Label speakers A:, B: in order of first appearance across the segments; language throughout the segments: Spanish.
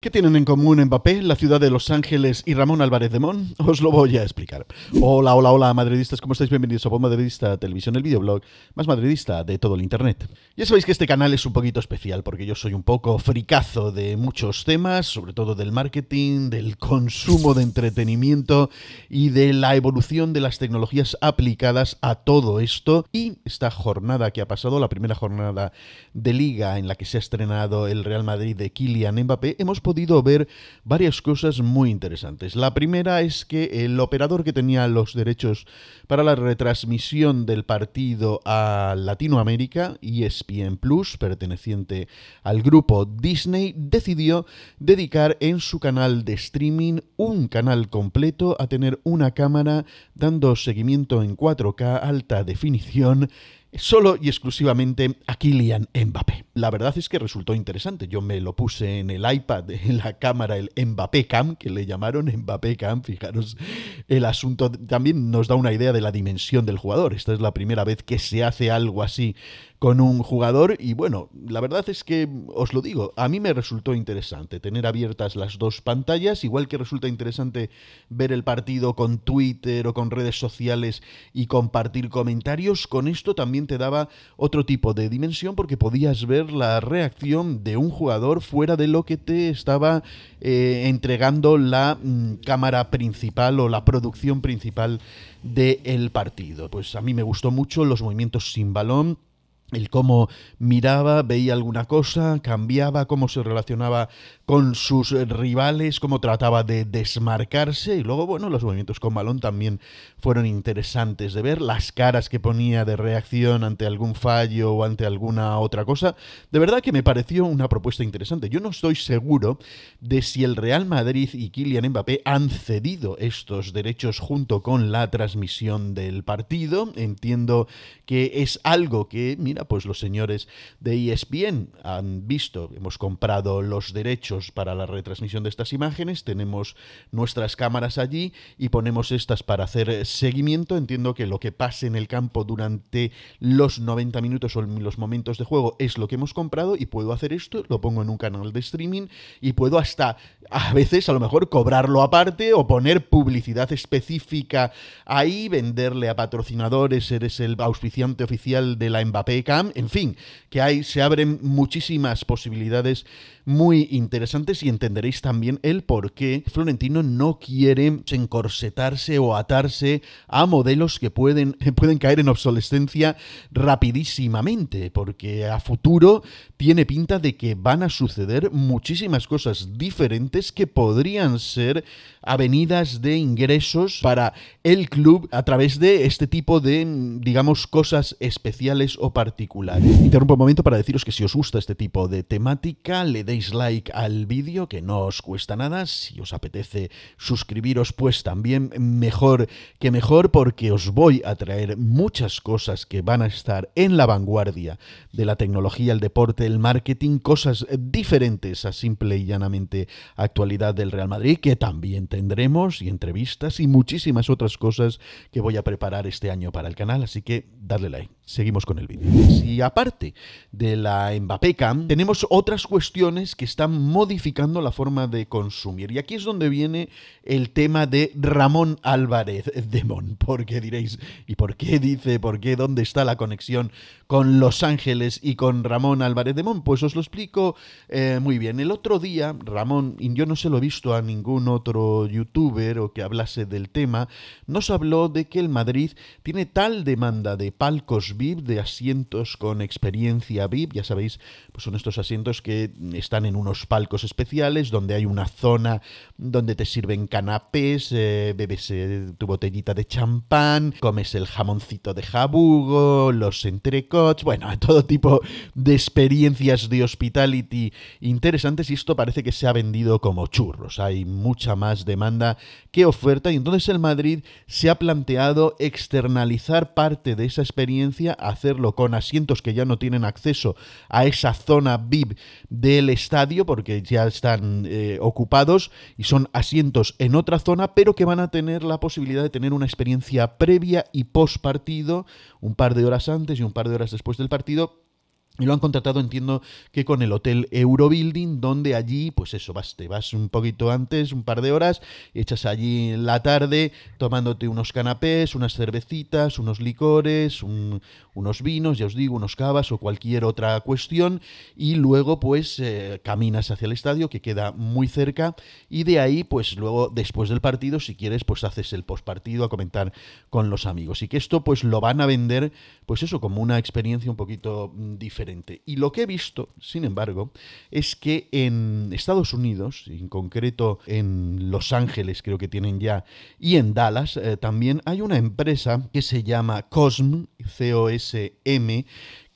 A: ¿Qué tienen en común Mbappé, la ciudad de Los Ángeles y Ramón Álvarez de Mon? Os lo voy a explicar. Hola, hola, hola, madridistas, ¿cómo estáis? Bienvenidos a Pod Madridista Televisión, el videoblog más madridista de todo el internet. Ya sabéis que este canal es un poquito especial porque yo soy un poco fricazo de muchos temas, sobre todo del marketing, del consumo de entretenimiento y de la evolución de las tecnologías aplicadas a todo esto. Y esta jornada que ha pasado, la primera jornada de liga en la que se ha estrenado el Real Madrid de Kylian Mbappé, hemos podido ver varias cosas muy interesantes. La primera es que el operador que tenía los derechos para la retransmisión del partido a Latinoamérica, ESPN Plus, perteneciente al grupo Disney, decidió dedicar en su canal de streaming un canal completo a tener una cámara dando seguimiento en 4K alta definición solo y exclusivamente a Kylian Mbappé. La verdad es que resultó interesante. Yo me lo puse en el iPad, en la cámara, el Mbappé Cam, que le llamaron Mbappé Cam. Fijaros, el asunto también nos da una idea de la dimensión del jugador. Esta es la primera vez que se hace algo así con un jugador. Y bueno, la verdad es que os lo digo, a mí me resultó interesante tener abiertas las dos pantallas, igual que resulta interesante ver el partido con Twitter o con redes sociales y compartir comentarios, con esto también te daba otro tipo de dimensión porque podías ver la reacción de un jugador fuera de lo que te estaba eh, entregando la mm, cámara principal o la producción principal del partido. Pues a mí me gustó mucho los movimientos sin balón, el cómo miraba, veía alguna cosa, cambiaba, cómo se relacionaba con sus rivales, cómo trataba de desmarcarse. Y luego, bueno, los movimientos con balón también fueron interesantes de ver, las caras que ponía de reacción ante algún fallo o ante alguna otra cosa. De verdad que me pareció una propuesta interesante. Yo no estoy seguro de si el Real Madrid y Kylian Mbappé han cedido estos derechos junto con la transmisión del partido. Entiendo que es algo que, mira, pues los señores de ESPN han visto, hemos comprado los derechos para la retransmisión de estas imágenes, tenemos nuestras cámaras allí y ponemos estas para hacer seguimiento. Entiendo que lo que pase en el campo durante los 90 minutos o los momentos de juego es lo que hemos comprado y puedo hacer esto, lo pongo en un canal de streaming y puedo hasta a veces a lo mejor cobrarlo aparte o poner publicidad específica ahí, venderle a patrocinadores, eres el auspiciante oficial de la Mbappé en fin, que ahí se abren muchísimas posibilidades muy interesantes y entenderéis también el por qué Florentino no quiere encorsetarse o atarse a modelos que pueden, pueden caer en obsolescencia rapidísimamente, porque a futuro tiene pinta de que van a suceder muchísimas cosas diferentes que podrían ser avenidas de ingresos para el club a través de este tipo de, digamos, cosas especiales o particulares Interrumpo un momento para deciros que si os gusta este tipo de temática, le deis like al vídeo, que no os cuesta nada. Si os apetece suscribiros, pues también mejor que mejor, porque os voy a traer muchas cosas que van a estar en la vanguardia de la tecnología, el deporte, el marketing, cosas diferentes a simple y llanamente actualidad del Real Madrid, que también tendremos, y entrevistas, y muchísimas otras cosas que voy a preparar este año para el canal, así que darle like. Seguimos con el vídeo. Y aparte de la mbappé tenemos otras cuestiones que están modificando la forma de consumir. Y aquí es donde viene el tema de Ramón Álvarez Demón. Porque diréis, ¿y por qué dice, por qué, dónde está la conexión con Los Ángeles y con Ramón Álvarez Demón? Pues os lo explico eh, muy bien. El otro día, Ramón, y yo no se lo he visto a ningún otro youtuber o que hablase del tema, nos habló de que el Madrid tiene tal demanda de palcos VIP, de asientos con experiencia VIP, ya sabéis, pues son estos asientos que están en unos palcos especiales donde hay una zona donde te sirven canapés, eh, bebes eh, tu botellita de champán, comes el jamoncito de jabugo, los entrecots, bueno, todo tipo de experiencias de hospitality interesantes y esto parece que se ha vendido como churros. Hay mucha más demanda que oferta y entonces el Madrid se ha planteado externalizar parte de esa experiencia, hacerlo con asientos asientos que ya no tienen acceso a esa zona VIP del estadio porque ya están eh, ocupados y son asientos en otra zona, pero que van a tener la posibilidad de tener una experiencia previa y post partido, un par de horas antes y un par de horas después del partido y lo han contratado, entiendo, que con el hotel Eurobuilding, donde allí, pues eso, vas, te vas un poquito antes, un par de horas, echas allí la tarde tomándote unos canapés, unas cervecitas, unos licores, unos vinos, ya os digo, unos cavas o cualquier otra cuestión, y luego pues eh, caminas hacia el estadio, que queda muy cerca, y de ahí pues luego después del partido, si quieres, pues haces el postpartido a comentar con los amigos. Y que esto pues lo van a vender, pues eso, como una experiencia un poquito diferente y lo que he visto, sin embargo, es que en Estados Unidos, en concreto en Los Ángeles creo que tienen ya, y en Dallas eh, también hay una empresa que se llama COSM, C-O-S-M,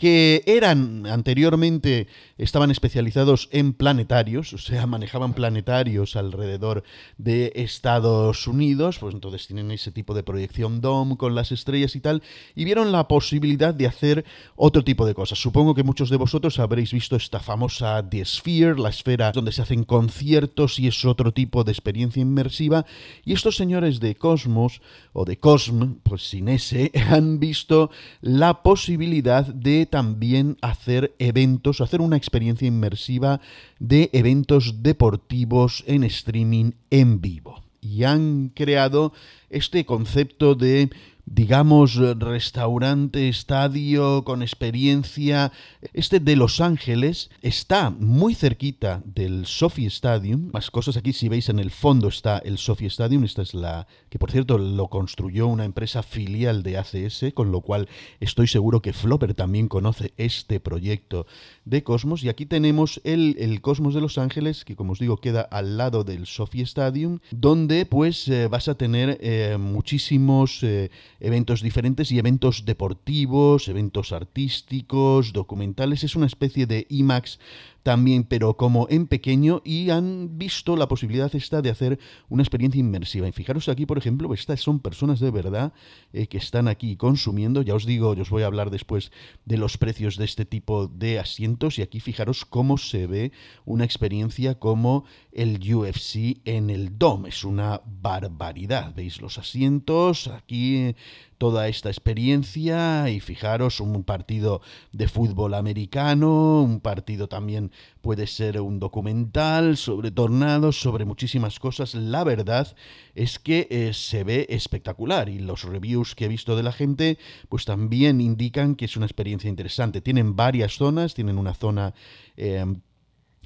A: que eran anteriormente, estaban especializados en planetarios, o sea, manejaban planetarios alrededor de Estados Unidos, pues entonces tienen ese tipo de proyección DOM con las estrellas y tal, y vieron la posibilidad de hacer otro tipo de cosas. Supongo que muchos de vosotros habréis visto esta famosa The Sphere, la esfera donde se hacen conciertos y es otro tipo de experiencia inmersiva, y estos señores de Cosmos, o de Cosm, pues sin ese, han visto la posibilidad de también hacer eventos, hacer una experiencia inmersiva de eventos deportivos en streaming en vivo. Y han creado este concepto de digamos, restaurante, estadio con experiencia. Este de Los Ángeles está muy cerquita del Sophie Stadium. Más cosas aquí, si veis en el fondo está el Sophie Stadium. Esta es la que, por cierto, lo construyó una empresa filial de ACS, con lo cual estoy seguro que Flopper también conoce este proyecto de Cosmos. Y aquí tenemos el, Cosmos de Los Ángeles, que como os digo queda al lado del Sophie Stadium, donde pues eh, vas a tener eh, muchísimos... Eh, eventos diferentes y eventos deportivos, eventos artísticos, documentales. Es una especie de IMAX también, pero como en pequeño, y han visto la posibilidad esta de hacer una experiencia inmersiva. Y fijaros aquí, por ejemplo, estas son personas de verdad eh, que están aquí consumiendo. Ya os digo, yo os voy a hablar después de los precios de este tipo de asientos, y aquí fijaros cómo se ve una experiencia como el UFC en el DOM. Es una barbaridad. ¿Veis los asientos? Aquí toda esta experiencia y fijaros un partido de fútbol americano, un partido también puede ser un documental sobre tornados, sobre muchísimas cosas. La verdad es que eh, se ve espectacular y los reviews que he visto de la gente pues también indican que es una experiencia interesante. Tienen varias zonas, tienen una zona... Eh,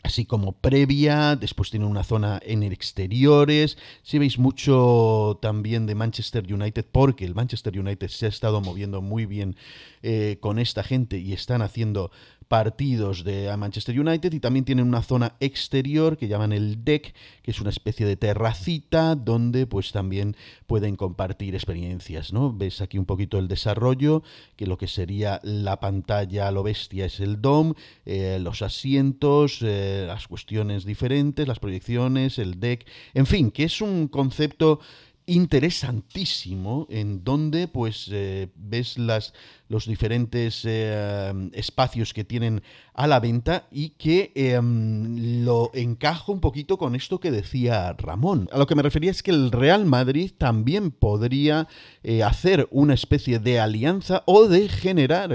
A: así como previa, después tiene una zona en exteriores, si veis mucho también de Manchester United, porque el Manchester United se ha estado moviendo muy bien eh, con esta gente y están haciendo partidos de Manchester United y también tienen una zona exterior que llaman el deck, que es una especie de terracita donde pues también pueden compartir experiencias, ¿no? Ves aquí un poquito el desarrollo, que lo que sería la pantalla lo bestia es el dom, eh, los asientos, eh, las cuestiones diferentes, las proyecciones, el deck, en fin, que es un concepto interesantísimo en donde pues eh, ves las, los diferentes eh, espacios que tienen a la venta y que em, lo encajo un poquito con esto que decía Ramón. A lo que me refería es que el Real Madrid también podría eh, hacer una especie de alianza o de generar,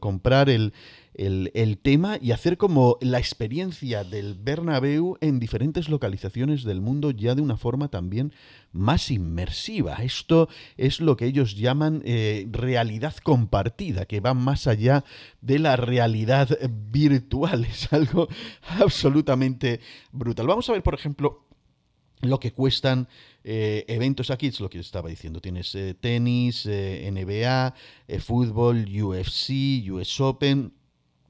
A: comprar el, el, tema y hacer como la experiencia del Bernabeu en diferentes localizaciones del mundo ya de una forma también más inmersiva. Esto es lo que ellos llaman eh, realidad compartida, que va más allá de la realidad virtual. Es algo absolutamente brutal. Vamos a ver, por ejemplo, lo que cuestan eh, eventos aquí, es lo que estaba diciendo. Tienes eh, tenis, NBA, fútbol, UFC, US Open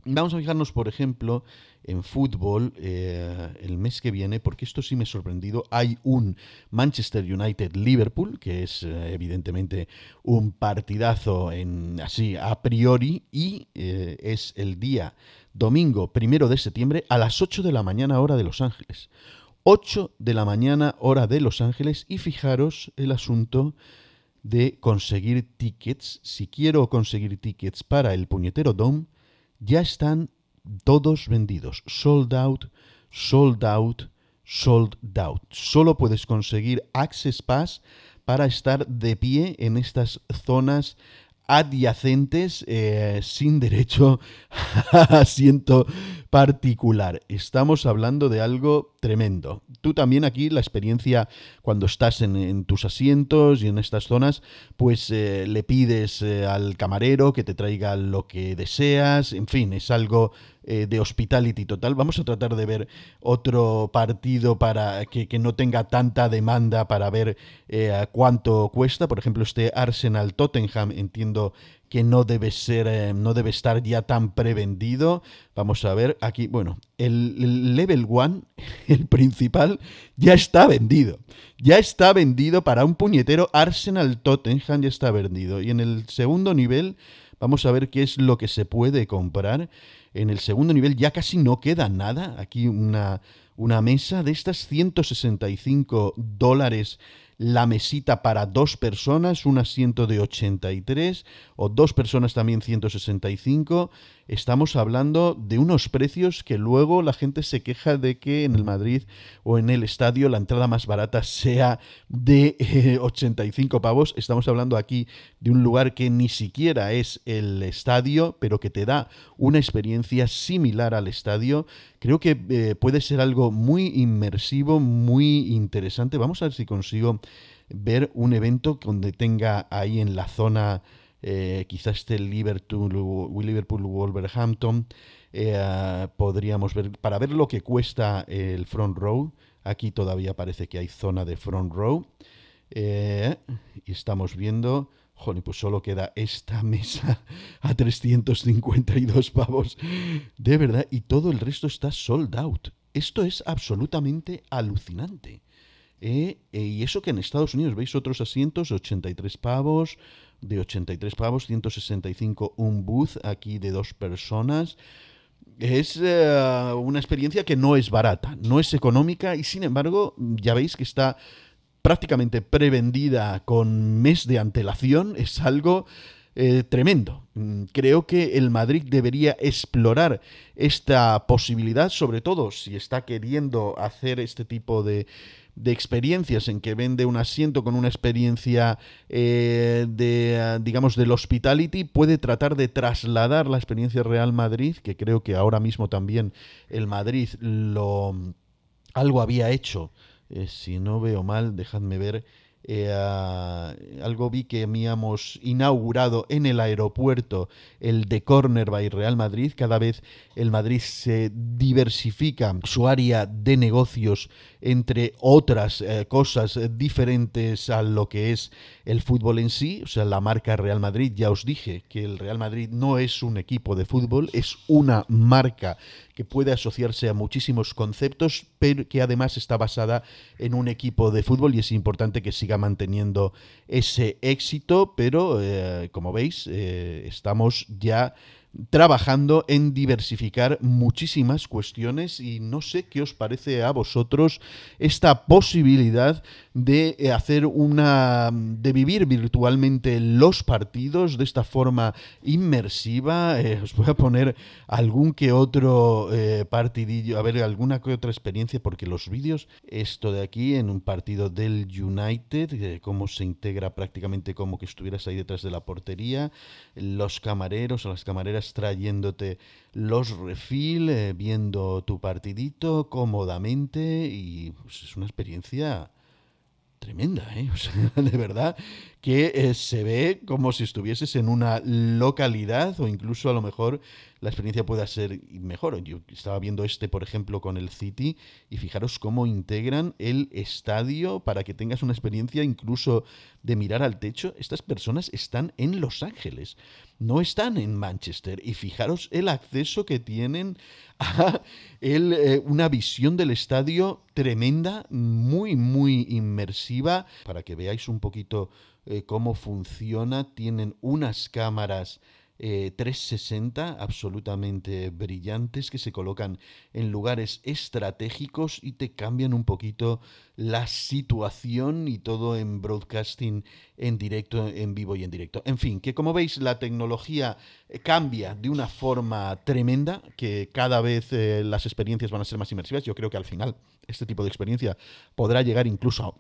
A: Vamos a fijarnos, por ejemplo, en fútbol eh, el mes que viene, porque esto sí me ha sorprendido. Hay un Manchester United-Liverpool, que es eh, evidentemente un partidazo en, así a priori, y eh, es el día domingo primero de septiembre a las 8 de la mañana hora de Los Ángeles. 8 de la mañana hora de Los Ángeles y fijaros el asunto de conseguir tickets. Si quiero conseguir tickets para el puñetero Dom ya están todos vendidos. Sold out, sold out, sold out. Solo puedes conseguir Access Pass para estar de pie en estas zonas adyacentes eh, sin derecho a asiento particular. Estamos hablando de algo tremendo. Tú también aquí la experiencia cuando estás en, tus asientos y en estas zonas, pues eh, le pides eh, al camarero que te traiga lo que deseas, en fin, es algo eh, de hospitality total. Vamos a tratar de ver otro partido para que, no tenga tanta demanda para ver cuánto cuesta. Por ejemplo, este Arsenal Tottenham, entiendo que no debe ser, eh, no debe estar ya tan prevendido. Vamos a ver, aquí, bueno, el, level 1, el principal, ya está vendido. Ya está vendido para un puñetero Arsenal Tottenham, ya está vendido. Y en el segundo nivel, vamos a ver qué es lo que se puede comprar. En el segundo nivel ya casi no queda nada. Aquí una, una mesa de estas 165 dólares la mesita para dos personas, un asiento de 83 o dos personas también 165 estamos hablando de unos precios que luego la gente se queja de que en el Madrid o en el estadio la entrada más barata sea de 85 eh, pavos. Estamos hablando aquí de un lugar que ni siquiera es el estadio, pero que te da una experiencia similar al estadio. Creo que eh, puede ser algo muy inmersivo, muy interesante. Vamos a ver si consigo ver un evento donde tenga ahí en la zona eh, quizás este Liverpool, Wolverhampton, eh, podríamos ver, para ver lo que cuesta el front row, aquí todavía parece que hay zona de front row, eh, y estamos viendo... Joder, pues solo queda esta mesa a 352 pavos. De verdad, y todo el resto está sold out. Esto es absolutamente alucinante. y eso que en Estados Unidos veis otros asientos, 83 pavos, de 83 pavos, 165 un booth aquí de dos personas. Es eh, una experiencia que no es barata, no es económica y sin embargo ya veis que está prácticamente prevendida con mes de antelación. Es algo eh, tremendo. Mm, creo que el Madrid debería explorar esta posibilidad, sobre todo si está queriendo hacer este tipo de, experiencias en que vende un asiento con una experiencia eh, de digamos del hospitality puede tratar de trasladar la experiencia Real Madrid que creo que ahora mismo también el Madrid lo algo había hecho eh, si no veo mal dejadme ver eh, algo vi que habíamos inaugurado en el aeropuerto, el de Corner by Real Madrid. Cada vez el Madrid se diversifica su área de negocios entre otras eh, cosas diferentes a lo que es el fútbol en sí. O sea, la marca Real Madrid, ya os dije que el Real Madrid no es un equipo de fútbol, es una marca que puede asociarse a muchísimos conceptos, pero que además está basada en un equipo de fútbol y es importante que siga manteniendo ese éxito, pero eh, como veis, eh, estamos ya trabajando en diversificar muchísimas cuestiones y no sé qué os parece a vosotros esta posibilidad de eh, hacer una mm, de vivir virtualmente los partidos de esta forma inmersiva eh, os voy a poner algún que otro eh, partidillo a ver alguna que otra experiencia porque los vídeos esto de aquí en un partido del United cómo se integra prácticamente como que estuvieras ahí detrás de la portería los camareros o las camareras trayéndote los refil, eh, viendo tu partidito cómodamente y pues, es una experiencia tremenda, ¿eh? de verdad, que eh, se ve como si estuvieses en una localidad o incluso a lo mejor la experiencia pueda ser mejor. Yo estaba viendo este, por ejemplo, con el City y fijaros cómo integran el estadio para que tengas una experiencia incluso de mirar al techo. Estas personas están en Los Ángeles, no están en Manchester y fijaros el acceso que tienen a eh, una visión del estadio tremenda, muy, muy inmersiva, para que veáis un poquito eh, cómo funciona. Tienen unas cámaras 360 eh, absolutamente brillantes que se colocan en lugares estratégicos y te cambian un poquito la situación y todo en broadcasting en directo, en vivo y en directo. En fin, que como veis la tecnología eh, cambia de una forma tremenda, que cada vez eh, las experiencias van a ser más inmersivas. Yo creo que al final este tipo de experiencia podrá llegar incluso a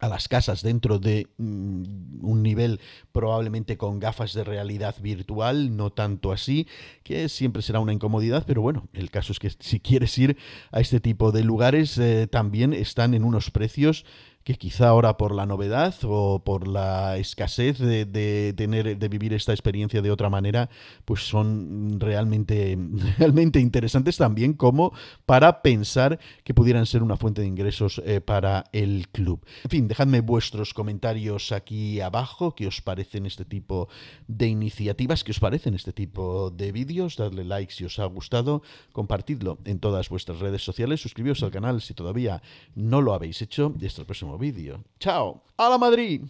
A: a las casas dentro de mm, un nivel probablemente con gafas de realidad virtual, no tanto así, que siempre será una incomodidad, pero bueno, el caso es que si quieres ir a este tipo de lugares, eh, también están en unos precios que quizá ahora por la novedad o por la escasez de, tener, de vivir esta experiencia de otra manera, pues son realmente, realmente interesantes también como para pensar que pudieran ser una fuente de ingresos eh, para el club. En fin, dejadme vuestros comentarios aquí abajo, qué os parecen este tipo de iniciativas, qué os parecen este tipo de vídeos, dadle like si os ha gustado, compartidlo en todas vuestras redes sociales, suscribiros al canal si todavía no lo habéis hecho y hasta el próximo Video. vídeo. ¡Chao! ¡Hala Madrid!